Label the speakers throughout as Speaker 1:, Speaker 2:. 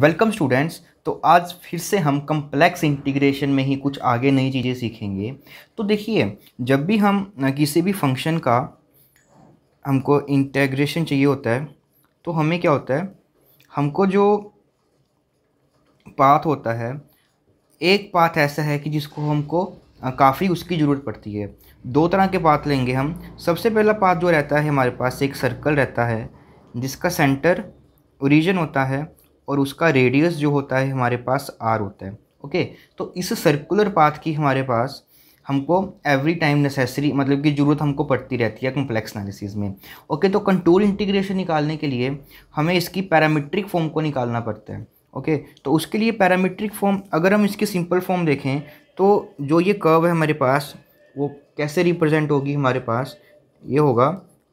Speaker 1: welcome students तो आज फिर से हम कम्प्लेक्स इंटीग्रेशन में ही कुछ आगे नई चीज़ें सीखेंगे तो देखिए जब भी हम किसी भी फंक्शन का हमको इंटेग्रेशन चाहिए होता है तो हमें क्या होता है हमको जो पाथ होता है एक पाथ ऐसा है कि जिसको हमको काफ़ी उसकी ज़रूरत पड़ती है दो तरह के पाथ लेंगे हम सबसे पहला पाथ जो रहता है हमारे पास एक सर्कल रहता है जिसका सेंटर ओरिजन होता है और उसका रेडियस जो होता है हमारे पास आर होता है ओके तो इस सर्कुलर पाथ की हमारे पास हमको एवरी टाइम नेसेसरी मतलब कि ज़रूरत हमको पड़ती रहती है कम्प्लेक्स एनालिसिस में ओके तो कंट्रोल इंटीग्रेशन निकालने के लिए हमें इसकी पैरामीट्रिक फॉर्म को निकालना पड़ता है ओके तो उसके लिए पैरामीट्रिक फॉर्म अगर हम इसकी सिंपल फॉर्म देखें तो जो ये कर्व है हमारे पास वो कैसे रिप्रेजेंट होगी हमारे पास ये होगा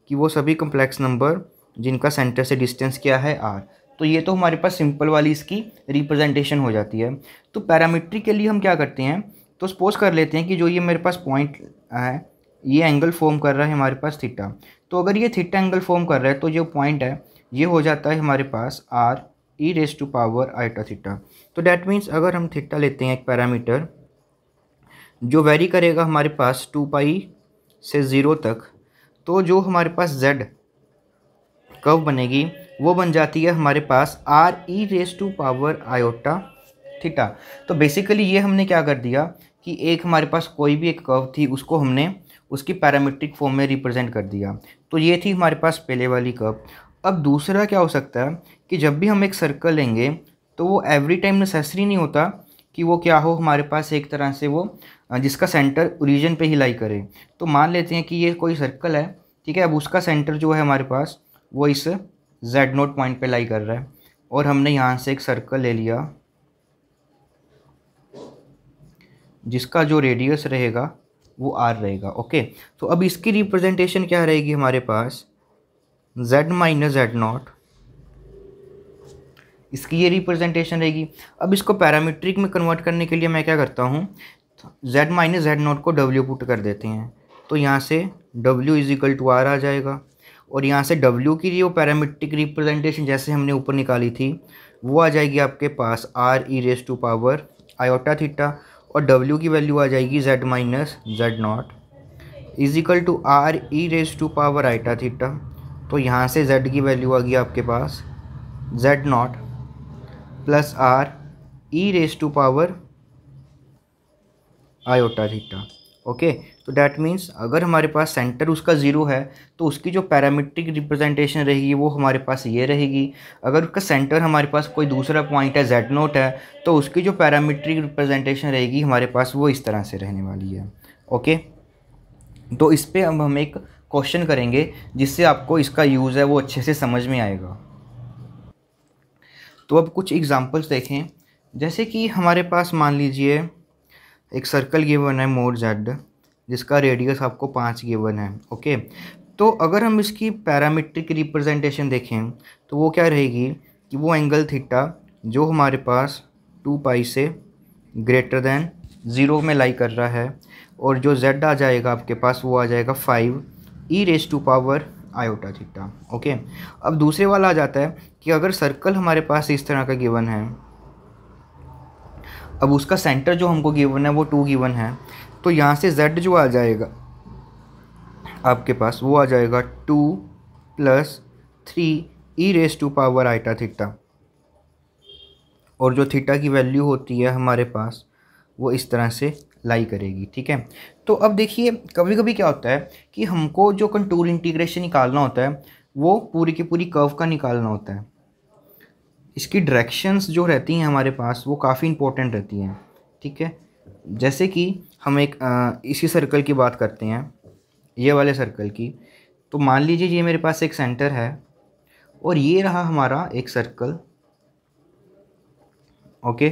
Speaker 1: कि वो सभी कम्प्लेक्स नंबर जिनका सेंटर से डिस्टेंस क्या है आर तो ये तो हमारे पास सिंपल वाली इसकी रिप्रेजेंटेशन हो जाती है तो पैरामीट्रिक के लिए हम क्या करते हैं तो सपोज कर लेते हैं कि जो ये मेरे पास पॉइंट है ये एंगल फॉर्म कर रहा है हमारे पास थीटा तो अगर ये थीटा एंगल फॉर्म कर रहा है तो जो पॉइंट है ये हो जाता है हमारे पास R E raise to power iota theta तो डैट मीन्स अगर हम थीटा लेते हैं एक पैरामीटर जो वेरी करेगा हमारे पास टू पाई से ज़ीरो तक तो जो हमारे पास जेड कर्व बनेगी वो बन जाती है हमारे पास R E raise to power iota theta तो बेसिकली ये हमने क्या कर दिया कि एक हमारे पास कोई भी एक कर्व थी उसको हमने उसकी पैरामेट्रिक फॉर्म में रिप्रेजेंट कर दिया तो ये थी हमारे पास पहले वाली कर्व अब दूसरा क्या हो सकता है कि जब भी हम एक सर्कल लेंगे तो वो एवरी टाइम नेसेसरी नहीं होता कि वो क्या हो हमारे पास एक तरह से वो जिसका सेंटर ओरिजिन पे ही लाई करे तो मान लेते हैं कि ये कोई सर्कल है ठीक है अब उसका सेंटर जो है हमारे पास वो इस जेड नोट पॉइंट पे लाई कर रहा है और हमने यहाँ से एक सर्कल ले लिया जिसका जो रेडियस रहेगा वो आर रहेगा ओके तो अब इसकी रिप्रेजेंटेशन क्या रहेगी हमारे पास जेड माइनस जेड नॉट इसकी ये रिप्रेजेंटेशन रहेगी अब इसको पैरामीट्रिक में कन्वर्ट करने के लिए मैं क्या करता हूँ z माइनस जेड नॉट को w पुट कर देते हैं तो यहाँ से w is equal to r आ जाएगा और यहाँ से डब्ल्यू की जो पैरामीट्रिक रिप्रेजेंटेशन जैसे हमने ऊपर निकाली थी वो आ जाएगी आपके पास R E raise to power iota theta और डब्ल्यू की वैल्यू आ जाएगी Z minus Z not equal to R E raise to power iota theta तो यहाँ से जेड की वैल्यू आ गई आपके पास Z not plus R E raise to power iota theta okay तो डैट मीन्स अगर हमारे पास सेंटर उसका ज़ीरो है तो उसकी जो पैरामीट्रिक रिप्रेजेंटेशन रहेगी वो हमारे पास ये रहेगी अगर उसका सेंटर हमारे पास कोई दूसरा पॉइंट है जेड नोट है तो उसकी जो पैरामीट्रिक रिप्रेजेंटेशन रहेगी हमारे पास वो इस तरह से रहने वाली है ओके तो इस पर अब हम एक क्वेश्चन करेंगे जिससे आपको इसका यूज़ है वो अच्छे से समझ में आएगा तो अब कुछ एग्ज़ाम्पल्स देखें जैसे कि हमारे पास मान लीजिए एक सर्कल गिवन है मोर जेड जिसका रेडियस आपको पाँच गिवन है ओके तो अगर हम इसकी पैरामीट्रिक रिप्रेजेंटेशन देखें तो वो क्या रहेगी कि वो एंगल थीटा जो हमारे पास टू पाई से ग्रेटर देन ज़ीरो में लाई कर रहा है और जो जेड आ जाएगा आपके पास वो आ जाएगा five e raise to power iota theta okay अब दूसरे वाला आ जाता है कि अगर सर्कल हमारे पास इस तरह का गिवन है अब उसका सेंटर जो हमको गिवन है वो टू गिवन है तो यहाँ से जेड जो आ जाएगा आपके पास वो आ जाएगा two plus three e raise to power iota theta और जो थीटा की वैल्यू होती है हमारे पास वो इस तरह से लाई करेगी ठीक है तो अब देखिए कभी कभी क्या होता है कि हमको जो कंटूर इंटीग्रेशन निकालना होता है वो पूरी की पूरी कर्व का निकालना होता है इसकी डायरेक्शंस जो रहती हैं हमारे पास वो काफ़ी इंपॉर्टेंट रहती हैं ठीक है जैसे कि हम एक इसी सर्कल की बात करते हैं ये वाले सर्कल की तो मान लीजिए ये मेरे पास एक सेंटर है और ये रहा हमारा एक सर्कल ओके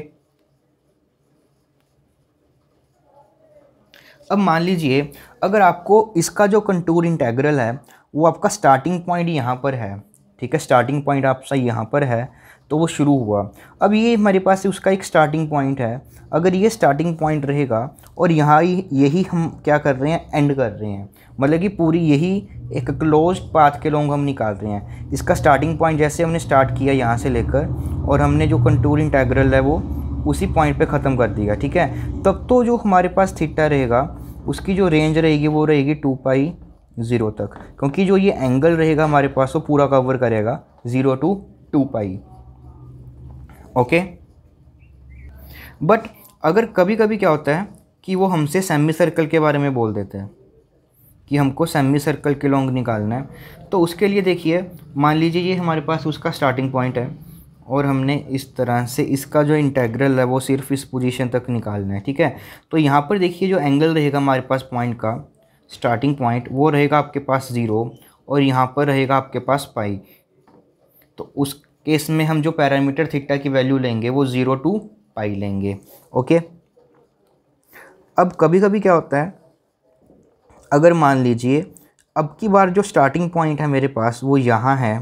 Speaker 1: अब मान लीजिए अगर आपको इसका जो कंटूर इंटेग्रल है वो आपका स्टार्टिंग पॉइंट यहाँ पर है ठीक है स्टार्टिंग पॉइंट आपका यहाँ पर है तो वो शुरू हुआ अब ये हमारे पास उसका एक स्टार्टिंग पॉइंट है अगर ये स्टार्टिंग पॉइंट रहेगा और यहाँ यही हम क्या कर रहे हैं एंड कर रहे हैं मतलब कि पूरी यही एक क्लोज पाथ के लोग हम निकाल रहे हैं इसका स्टार्टिंग पॉइंट जैसे हमने स्टार्ट किया यहाँ से लेकर और हमने जो कंटूर इंटेग्रल है वो उसी पॉइंट पे ख़त्म कर दिया ठीक है तब तो जो हमारे पास थीटा रहेगा उसकी जो रेंज रहेगी वो रहेगी टू पाई ज़ीरो तक क्योंकि जो ये एंगल रहेगा हमारे पास वो पूरा कवर करेगा zero two two pi okay but अगर कभी कभी क्या होता है कि वो हमसे सेमी सर्कल के बारे में बोल देते हैं कि हमको सेमी सर्कल के लॉन्ग निकालना है तो उसके लिए देखिए मान लीजिए ये हमारे पास उसका स्टार्टिंग पॉइंट है और हमने इस तरह से इसका जो इंटेग्रल है वो सिर्फ इस पोजीशन तक निकालना है ठीक है तो यहाँ पर देखिए जो एंगल रहेगा हमारे पास पॉइंट का स्टार्टिंग पॉइंट वो रहेगा आपके पास ज़ीरो और यहाँ पर रहेगा आपके पास पाई तो उस केस में हम जो पैरामीटर थीटा की वैल्यू लेंगे वो ज़ीरो टू पाई लेंगे ओके अब कभी कभी क्या होता है अगर मान लीजिए अब की बार जो स्टार्टिंग पॉइंट है मेरे पास वो यहाँ है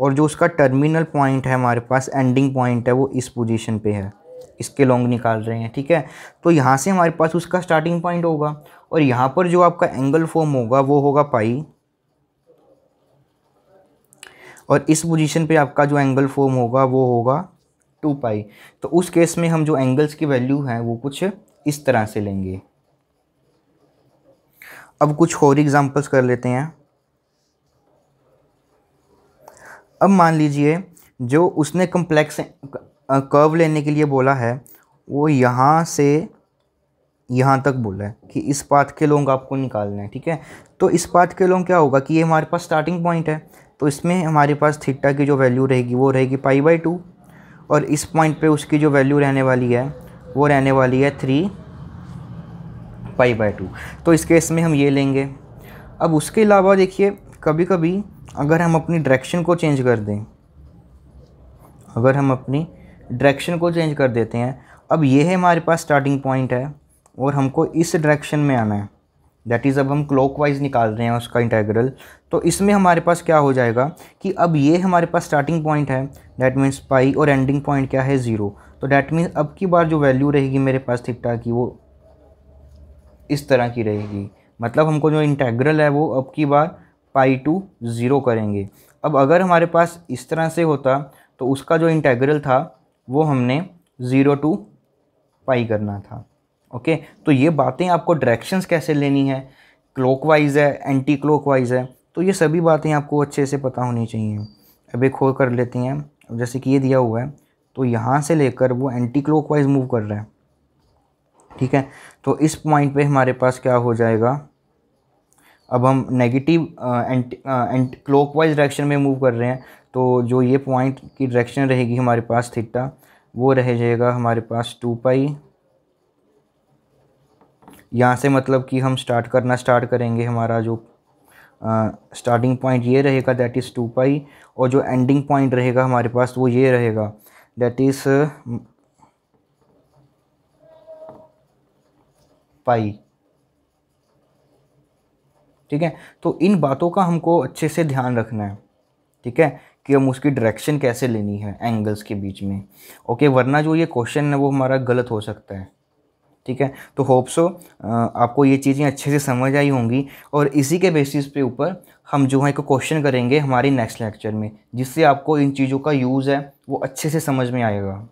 Speaker 1: और जो उसका टर्मिनल पॉइंट है हमारे पास एंडिंग पॉइंट है वो इस पोजीशन पे है इसके लॉन्ग निकाल रहे हैं ठीक है तो यहाँ से हमारे पास उसका स्टार्टिंग पॉइंट होगा और यहाँ पर जो आपका एंगल फॉर्म होगा वो होगा पाई और इस पोजीशन पे आपका जो एंगल फॉर्म होगा वो होगा टू पाई तो उस केस में हम जो एंगल्स की वैल्यू है वो कुछ इस तरह से लेंगे अब कुछ और एग्जांपल्स कर लेते हैं अब मान लीजिए जो उसने कम्प्लेक्स कर्व लेने के लिए बोला है वो यहाँ से यहाँ तक बोला है कि इस पाथ के लोग आपको निकालना है ठीक है तो इस पाथ के लोग क्या होगा कि ये हमारे पास स्टार्टिंग पॉइंट है तो इसमें हमारे पास थीटा की जो वैल्यू रहेगी वो रहेगी पाई बाई टू और इस पॉइंट पे उसकी जो वैल्यू रहने वाली है वो रहने वाली है थ्री पाई बाई टू तो इस केस में हम ये लेंगे अब उसके अलावा देखिए कभी कभी अगर हम अपनी डायरेक्शन को चेंज कर दें अगर हम अपनी डायरेक्शन को चेंज कर देते हैं अब ये है हमारे पास स्टार्टिंग पॉइंट है और हमको इस डायरेक्शन में आना है दैट इज़ अब हम क्लॉक निकाल रहे हैं उसका इंटेग्रल तो इसमें हमारे पास क्या हो जाएगा कि अब ये हमारे पास स्टार्टिंग पॉइंट है दैट मीन्स पाई और एंडिंग पॉइंट क्या है ज़ीरो तो डैट मीन्स अब की बार जो वैल्यू रहेगी मेरे पास थिकटा की वो इस तरह की रहेगी मतलब हमको जो इंटेग्रल है वो अब की बार पाई टू ज़ीरो करेंगे अब अगर हमारे पास इस तरह से होता तो उसका जो इंटेग्रल था वो हमने ज़ीरो टू पाई करना था ओके तो ये बातें आपको डायरेक्शंस कैसे लेनी है क्लॉकवाइज है एंटी क्लॉकवाइज है तो ये सभी बातें आपको अच्छे से पता होनी चाहिए अब एक और कर लेते हैं जैसे कि ये दिया हुआ है तो यहाँ से लेकर वो एंटी वाइज मूव कर रहा है ठीक है तो इस पॉइंट पे हमारे पास क्या हो जाएगा अब हम नेगेटिव एंटी क्लॉकवाइज डायरेक्शन में मूव कर रहे हैं तो जो ये पॉइंट की डायरेक्शन रहेगी हमारे पास थीटा वो रह जाएगा हमारे पास टू पाई यहाँ से मतलब कि हम स्टार्ट करना स्टार्ट करेंगे हमारा जो स्टार्टिंग पॉइंट ये रहेगा दैट इज़ टू पाई और जो एंडिंग पॉइंट रहेगा हमारे पास वो ये रहेगा दैट इज़ पाई ठीक है तो इन बातों का हमको अच्छे से ध्यान रखना है ठीक है कि हम उसकी डायरेक्शन कैसे लेनी है एंगल्स के बीच में ओके वरना जो ये क्वेश्चन है वो हमारा गलत हो सकता है ठीक है तो होप सो आपको ये चीज़ें अच्छे से समझ आई होंगी और इसी के बेसिस पे ऊपर हम जो है एक क्वेश्चन करेंगे हमारी नेक्स्ट लेक्चर में जिससे आपको इन चीज़ों का यूज़ है वो अच्छे से समझ में आएगा